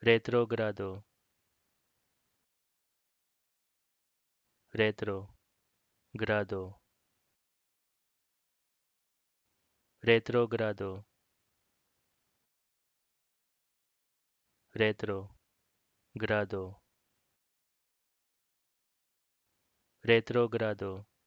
retrogrado, retro grado retrogrado retro grado retrogrado